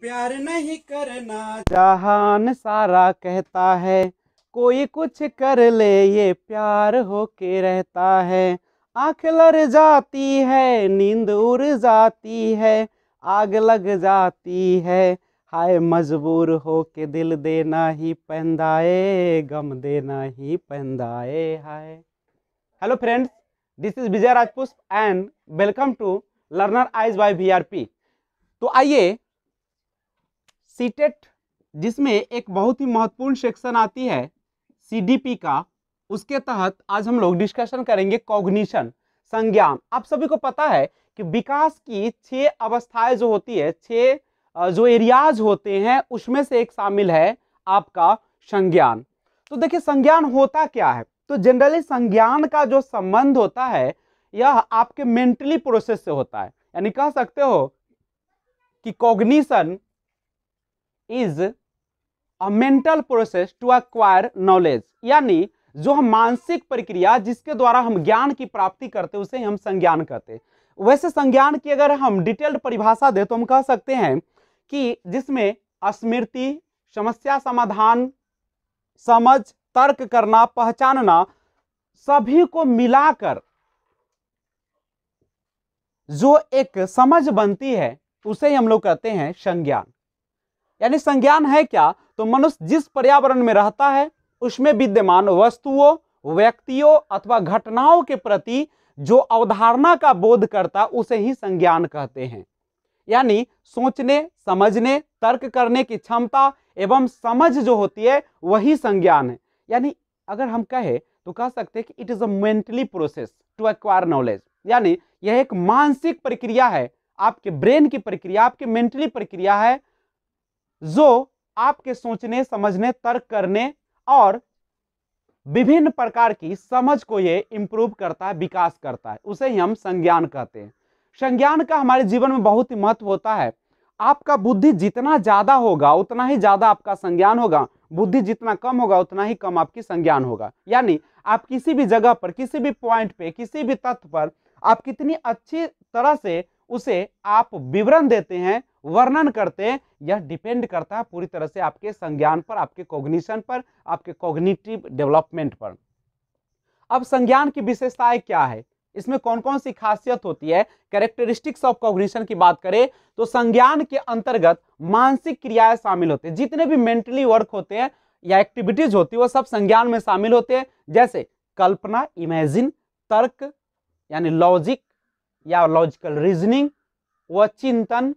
प्यार नहीं करना जहान सारा कहता है कोई कुछ कर ले ये प्यार होके रहता है आंख लर जाती है नींद उड़ जाती है आग लग जाती है हाय मजबूर हो के दिल देना ही पहनाए गम देना ही पंदाए hi hello friends this is Vijay Rajpushp and welcome to learner eyes by V R P तो आइए सीटेट जिसमें एक बहुत ही महत्वपूर्ण सेक्शन आती है सीडीपी का उसके तहत आज हम लोग डिस्कशन करेंगे कॉग्निशन संज्ञान आप सभी को पता है कि विकास की छह अवस्थाएं जो होती है छह जो एरियाज होते हैं उसमें से एक शामिल है आपका संज्ञान तो देखिए संज्ञान होता क्या है तो जनरली संज्ञान का जो संबंध होता है यह आपके मेंटली प्रोसेस से होता है यानी कह सकते हो कि cognition is a mental process to acquire knowledge यानी जो हम मानसिक प्रक्रिया जिसके द्वारा हम ज्ञान की प्राप्ति करते उसे हम संज्ञान कहते वैसे संज्ञान की अगर हम डिटेल्ड परिभाषा दें तो हम कह सकते हैं कि जिसमें स्मृति समस्या समाधान समझ तर्क करना पहचानना सभी को मिलाकर जो एक समझ बनती है उसे हम लोग कहते हैं संज्ञान यानी संज्ञान है क्या तो मनुष्य जिस पर्यावरण में रहता है उसमें विद्यमान वस्तुओं व्यक्तियों अथवा घटनाओं के प्रति जो अवधारणा का बोध करता उसे ही संज्ञान कहते हैं यानी सोचने समझने तर्क करने की क्षमता एवं समझ जो होती है वही संज्ञान है यानी अगर हम कहें तो कह सकते हैं कि it is a mentally process to acquire knowledge यानी यह एक मानसिक प्रक्रिया है आपके ब्रेन की प्रक्रिया आपकी मेंटली प्रक्रिया है जो आपके सोचने समझने तर्क करने और विभिन्न प्रकार की समझ को ये इम्प्रूव करता है विकास करता है उसे ही हम संज्ञान कहते हैं संज्ञान का हमारे जीवन में बहुत ही महत्व होता है आपका बुद्धि जितना ज़्यादा होगा उतना ही ज़्यादा आपका संज्ञान होगा बुद्धि जितना कम होगा उतना ही कम आपकी संज्ञान होगा यानी आप किसी भी जगह पर किसी भी पॉइंट पे किसी भी तथ्य पर आप कितनी अच्छी तरह से उसे आप विवरण देते हैं वर्णन करते हैं यह डिपेंड करता है पूरी तरह से आपके संज्ञान पर आपके कॉग्निशन पर आपके कॉग्निटिव डेवलपमेंट पर अब संज्ञान की विशेषताएं क्या है इसमें कौन कौन सी खासियत होती है कैरेक्टरिस्टिक्स ऑफ कॉग्निशन की बात करें तो संज्ञान के अंतर्गत मानसिक क्रियाएं शामिल होते हैं जितने भी मेंटली वर्क होते हैं या एक्टिविटीज होती है वो सब संज्ञान में शामिल होते हैं जैसे कल्पना इमेजिन तर्क यानी लॉजिक या लॉजिकल रीजनिंग व चिंतन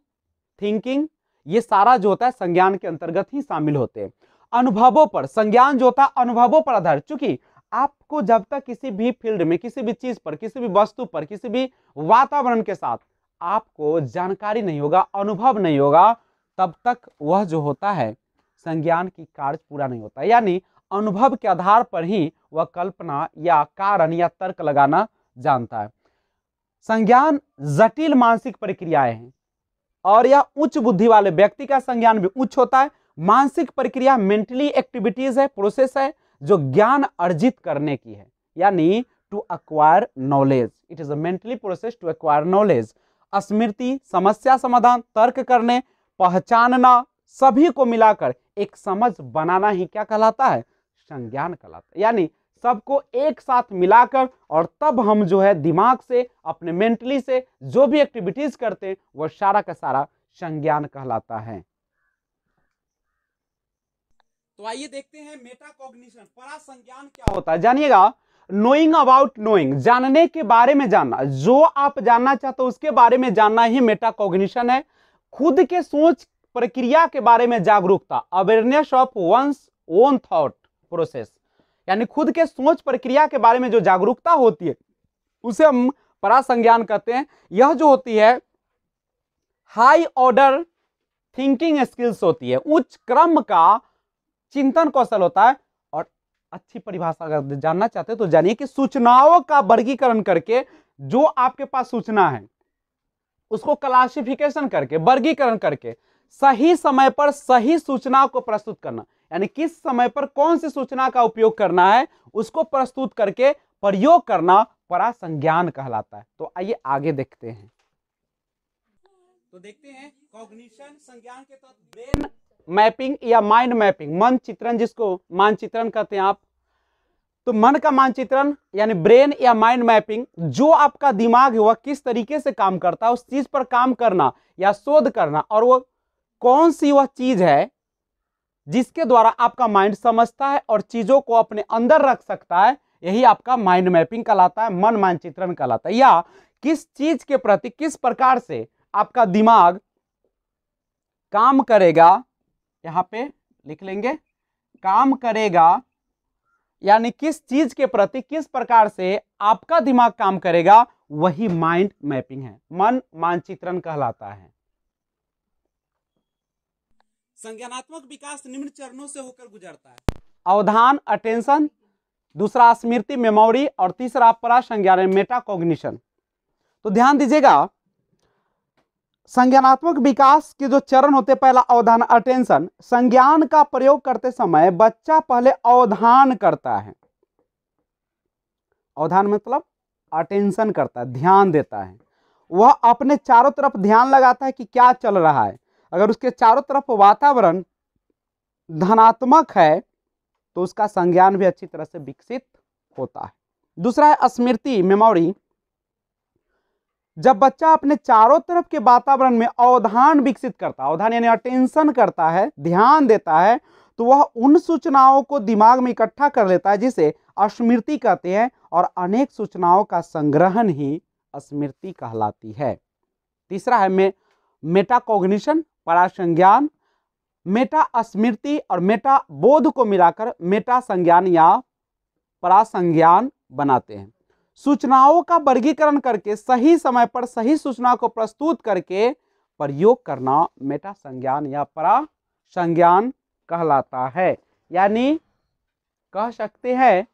थिंकिंग ये सारा जो होता है संज्ञान के अंतर्गत ही शामिल होते हैं अनुभवों पर संज्ञान जो होता है अनुभवों पर आधारित चूंकि आपको जब तक किसी भी फील्ड में किसी भी चीज पर किसी भी वस्तु पर किसी भी वातावरण के साथ आपको जानकारी नहीं होगा अनुभव नहीं होगा तब तक वह जो होता है संज्ञान की कार्य पूरा नहीं होता यानी अनुभव के आधार पर ही वह कल्पना या कारण या तर्क लगाना जानता है संज्ञान जटिल मानसिक प्रक्रियाएं हैं और यह उच्च बुद्धि वाले व्यक्ति का संज्ञान भी उच्च होता है मानसिक प्रक्रिया मेंटली एक्टिविटीज है प्रोसेस है जो ज्ञान अर्जित करने की है यानी to acquire knowledge it is a process to acquire knowledge स्मृति समस्या समाधान तर्क करने पहचानना सभी को मिलाकर एक समझ बनाना ही क्या कहलाता है संज्ञान कहलाता है यानी सबको एक साथ मिलाकर और तब हम जो है दिमाग से अपने मेंटली से जो भी एक्टिविटीज़ करते हैं वह सारा का सारा संज्ञान कहलाता है तो आइए देखते हैं मेटाकॉग्निशन संज्ञान क्या होता है जानिएगा नोइंग अबाउट नोइंग जानने के बारे में जानना जो आप जानना चाहते हो उसके बारे में जानना ही मेटाकॉग्निशन है खुद के सोच प्रक्रिया के बारे में जागरूकता awareness of one's own thought process यानी खुद के सोच प्रक्रिया के बारे में जो जागरूकता होती है उसे हम परासंज्ञान कहते हैं यह जो होती है हाई ऑर्डर थिंकिंग स्किल्स होती है उच्च क्रम का चिंतन कौशल होता है और अच्छी परिभाषा अगर जानना चाहते हैं तो जानिए कि सूचनाओं का वर्गीकरण करके जो आपके पास सूचना है उसको क्लासिफिकेशन करके वर्गीकरण करके सही समय पर सही सूचना को प्रस्तुत करना यानी किस समय पर कौन सी सूचना का उपयोग करना है उसको प्रस्तुत करके प्रयोग करना परासंज्ञान कहलाता है तो आइए आगे देखते हैं तो देखते हैं कॉग्निशन संज्ञान के तहत ब्रेन मैपिंग या माइंड मैपिंग मन चित्रण जिसको मानचित्रण कहते हैं आप तो मन का मानचित्रण यानी ब्रेन या माइंड मैपिंग जो आपका दिमाग है वह किस तरीके से काम करता है उस चीज पर काम करना या शोध करना और वो कौन सी वह चीज है जिसके द्वारा आपका माइंड समझता है और चीज़ों को अपने अंदर रख सकता है यही आपका माइंड मैपिंग कहलाता है मन मानचित्रण कहलाता है या किस चीज के प्रति किस प्रकार से आपका दिमाग काम करेगा यहाँ पे लिख लेंगे काम करेगा यानी किस चीज के प्रति किस प्रकार से आपका दिमाग काम करेगा वही माइंड मैपिंग है मन मानचित्रण कहलाता है संज्ञानात्मक विकास निम्न चरणों से होकर गुजरता है अवधान अटेंशन दूसरा स्मृति मेमोरी और तीसरा परा संज्ञान तो ध्यान दीजिएगा संज्ञानात्मक विकास के जो चरण होते पहला अवधान अटेंशन संज्ञान का प्रयोग करते समय बच्चा पहले अवधान करता है अवधान मतलब अटेंशन करता है ध्यान देता है वह अपने चारों तरफ ध्यान लगाता है कि क्या चल रहा है अगर उसके चारों तरफ वातावरण धनात्मक है तो उसका संज्ञान भी अच्छी तरह से विकसित होता है दूसरा है स्मृति मेमोरी जब बच्चा अपने चारों तरफ के वातावरण में अवधान विकसित करता है अवधान यानी अटेंशन करता है ध्यान देता है तो वह उन सूचनाओं को दिमाग में इकट्ठा कर लेता है जिसे स्मृति कहते हैं और अनेक सूचनाओं का संग्रहण ही स्मृति कहलाती है तीसरा है मे मेटाकोग्निशन परा संज्ञान मेटा स्मृति और मेटा बोध को मिलाकर मेटा संज्ञान या परासंज्ञान बनाते हैं सूचनाओं का वर्गीकरण करके सही समय पर सही सूचना को प्रस्तुत करके प्रयोग करना मेटा संज्ञान या परा संज्ञान कहलाता है यानी कह सकते हैं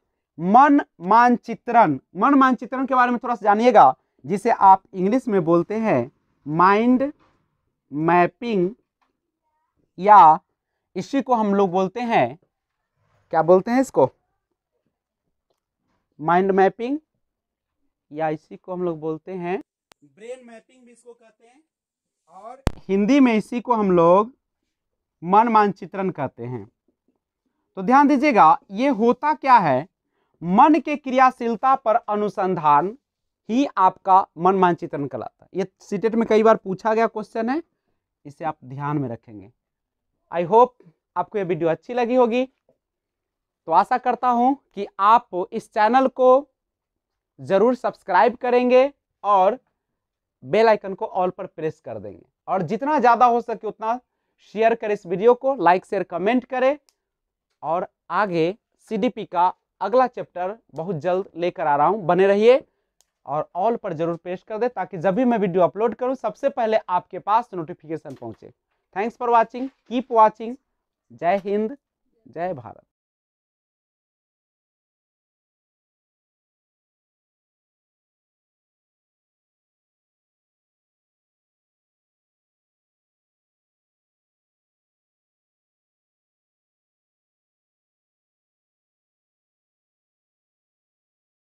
मन मानचित्रण मन मानचित्रण के बारे में थोड़ा सा जानिएगा जिसे आप इंग्लिश में बोलते हैं माइंड मैपिंग या इसी को हम लोग बोलते हैं क्या बोलते हैं इसको माइंड मैपिंग या इसी को हम लोग बोलते हैं ब्रेन मैपिंग भी इसको कहते हैं और हिंदी में इसी को हम लोग मन मानचित्रण कहते हैं तो ध्यान दीजिएगा ये होता क्या है मन के क्रियाशीलता पर अनुसंधान ही आपका मन मानचित्रण कहलाता है ये सीटेट में कई बार पूछा गया क्वेश्चन है इसे आप ध्यान में रखेंगे आई होप आपको ये वीडियो अच्छी लगी होगी तो आशा करता हूँ कि आप इस चैनल को ज़रूर सब्सक्राइब करेंगे और बेल आइकन को ऑल पर प्रेस कर देंगे और जितना ज़्यादा हो सके उतना शेयर करें इस वीडियो को लाइक शेयर कमेंट करें और आगे सीडीपी का अगला चैप्टर बहुत जल्द लेकर आ रहा हूँ बने रहिए और ऑल पर जरूर पेश कर दें ताकि जब भी मैं वीडियो अपलोड करूँ सबसे पहले आपके पास नोटिफिकेशन पहुँचे thanks for watching keep watching जय हिंद जय भारत